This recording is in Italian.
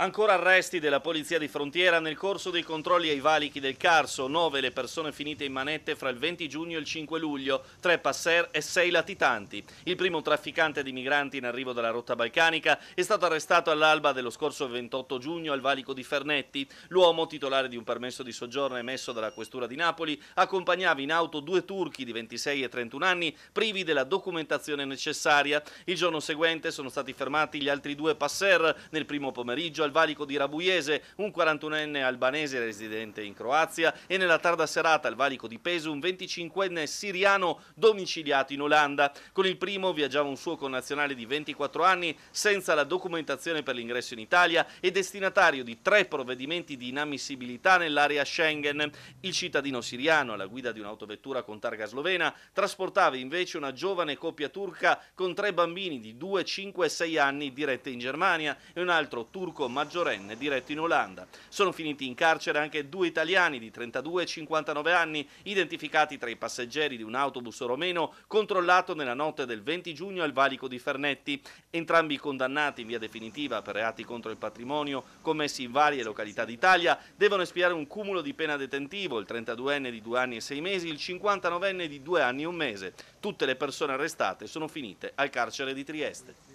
Ancora arresti della polizia di frontiera nel corso dei controlli ai valichi del Carso, nove le persone finite in manette fra il 20 giugno e il 5 luglio, tre passer e sei latitanti. Il primo trafficante di migranti in arrivo dalla rotta balcanica è stato arrestato all'alba dello scorso 28 giugno al valico di Fernetti. L'uomo, titolare di un permesso di soggiorno emesso dalla questura di Napoli, accompagnava in auto due turchi di 26 e 31 anni privi della documentazione necessaria. Il giorno seguente sono stati fermati gli altri due passer nel primo pomeriggio al valico di Rabuiese un 41enne albanese residente in Croazia e nella tarda serata al valico di Peso un 25enne siriano domiciliato in Olanda. Con il primo viaggiava un suo connazionale di 24 anni senza la documentazione per l'ingresso in Italia e destinatario di tre provvedimenti di inammissibilità nell'area Schengen. Il cittadino siriano, alla guida di un'autovettura con targa slovena, trasportava invece una giovane coppia turca con tre bambini di 2, 5 e 6 anni dirette in Germania e un altro turco maggiorenne diretto in Olanda. Sono finiti in carcere anche due italiani di 32 e 59 anni, identificati tra i passeggeri di un autobus romeno controllato nella notte del 20 giugno al valico di Fernetti, entrambi condannati in via definitiva per reati contro il patrimonio commessi in varie località d'Italia, devono espiare un cumulo di pena detentivo, il 32enne di due anni e sei mesi, il 59enne di due anni e un mese. Tutte le persone arrestate sono finite al carcere di Trieste.